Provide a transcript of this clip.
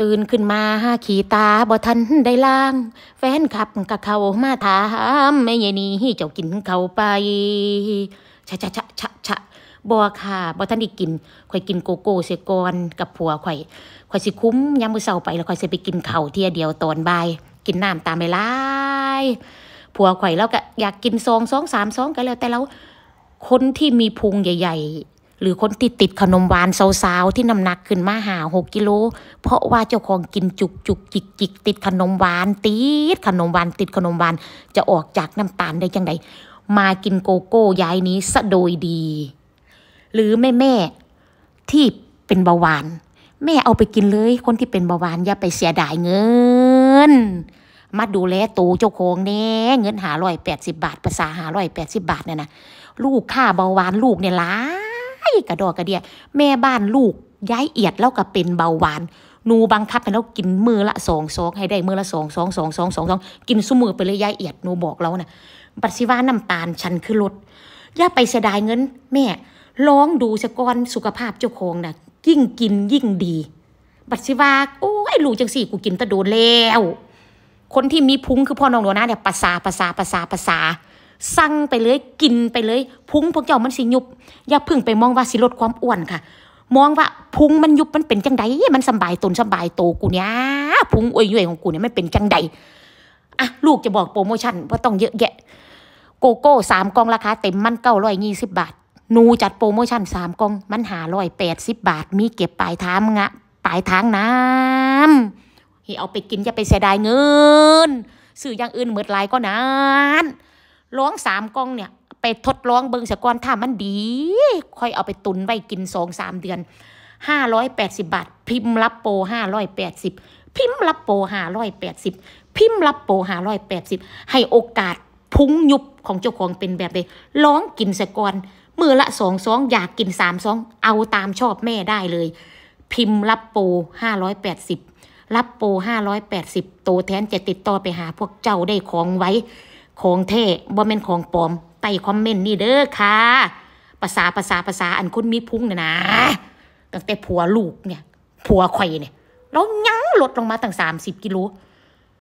ตื่นขึ้นมาหาขี่ตาบ่ทันได้ล่าง แฟนขับกับเขามาถามไม่ยนี่เจ้ากินเขาไปชะชะชะชะชะบวค่ะบ่ทันได้กินข่อยกินโกโก้เสียก่อนกับผัวข่อยข่อยสิคุ้มยามมือเส้าไปแล้วข่อยสิไปกินเข้าเที่ยเดียวตอนบ่ายกินน้ำตามไปลายผัวข่อยแล้วก็อยากกินซองสองสามซองก็แล้ว แต่แล้วคนที่มีพุงใหญ่หรือคนที่ติดขนมหวานสาวๆที่น้ำหนักขึ้นมาหาหกกิโลเพราะว่าเจ้าของกินจุกจุกจิกจิกติดขนมหวานตีดขนมหวานติดขนมหวานจะออกจากน้ำตาลได้จังไดมากินโกโก้ยายนี้สะโดยดี หรือแม่แม่ที่เป็นเบาหวานแม่เอาไปกินเลย คนที่เป็นเบาหวานอย่าไปเสียดายเงินมาดูแลตูเจ้าของแน่เงินหาร้อยแปดสิบบาท ภาษาหาร้อยแปดสิบบาทเนี่ยนะลูกค่าเบาหวานลูกเนี่ยหลากระดอกระเดีย แม่บ้านลูกย้ายเอียดแล้วก็เป็นเบาหวาน นูบังคับให้เรากินมือละสองสองให้ได้ มือละสองสองสองสองสองสองกินสมือไปเลยย้ายเอียดนูบอกเรานะ่ะบัตสิวะาน้ำตาลชันคือลดย่าไปเสียดายเงิน แม่ ลองดูสกอนสุขภาพเจ้าของนะ่ะยิ่งกินยิ่งดีบัตสิวะาโอ้ยลูกจังสี่กูกินตะโดนแล้ว คนที่มีพุงคือพ่อน้องหนูนะเนี่ยภาษาภาษาภาษาภาษาาสั่งไปเลยกินไปเลย พุงพวกเจ้ามันสิยุบอย่าพึ่งไปมองว่าสิลดความอ้วนค่ะมองว่าพุงมันยุบมันเป็นจังไดมันสบายตนสบายโตกูเนี้ยพุงอวยยุ่ยของกูเนี่ยไม่เป็นจังไดอ่ะลูกจะบอกโปรโมชั่นว่าต้องเยอะแยะโกโก้สามกองราคาเต็มมันเก้าร้อยยี่สิบบาทนูจัดโปรโมชั่นสามกองมันหาร้อยแปดสิบบาท มีเก็บปลายทางงะปลายทางน้ำเฮ้เอาไปกินจะไปเสียดายเงินซื้ออย่างอื่นเหมือดลายก็นานล้องสามกองเนี่ยไปทดลองเบิงสะก้อนถ้ามันดี ค่อยเอาไปตุนไว้กินสองสามเดือนห้าร้อยแปดสิบบาท พิมพ์รับโปรห้าร้อยแปดสิบพิมพ์รับโปรห้าร้อยแปดสิบพิมพ์รับโปรห้าร้อยแปดสิบให้โอกาสพุงยุบของเจ้าของเป็นแบบเดร้องกินสะก้อนมือละสองซองอยากกินสามซองเอาตามชอบแม่ได้เลย พิมพ์รับโปรห้าร้อยแปดสิบรับโปรห้าร้อยแปดสิบโตแทนจะติดต่อไปหาพวกเจ้าได้ของไว้ของแท้บ่แม่นของปลอมใต้คอมเมนต์นี่เด้อค่ะ ภาษาภาษาภาษาอันคุณมีพุงนะนะตั้งแต่ผัวลูกเนี่ย ผัวข่เนี่ยแล้วยั้งลดลงมาตั้งสามสิบกิโล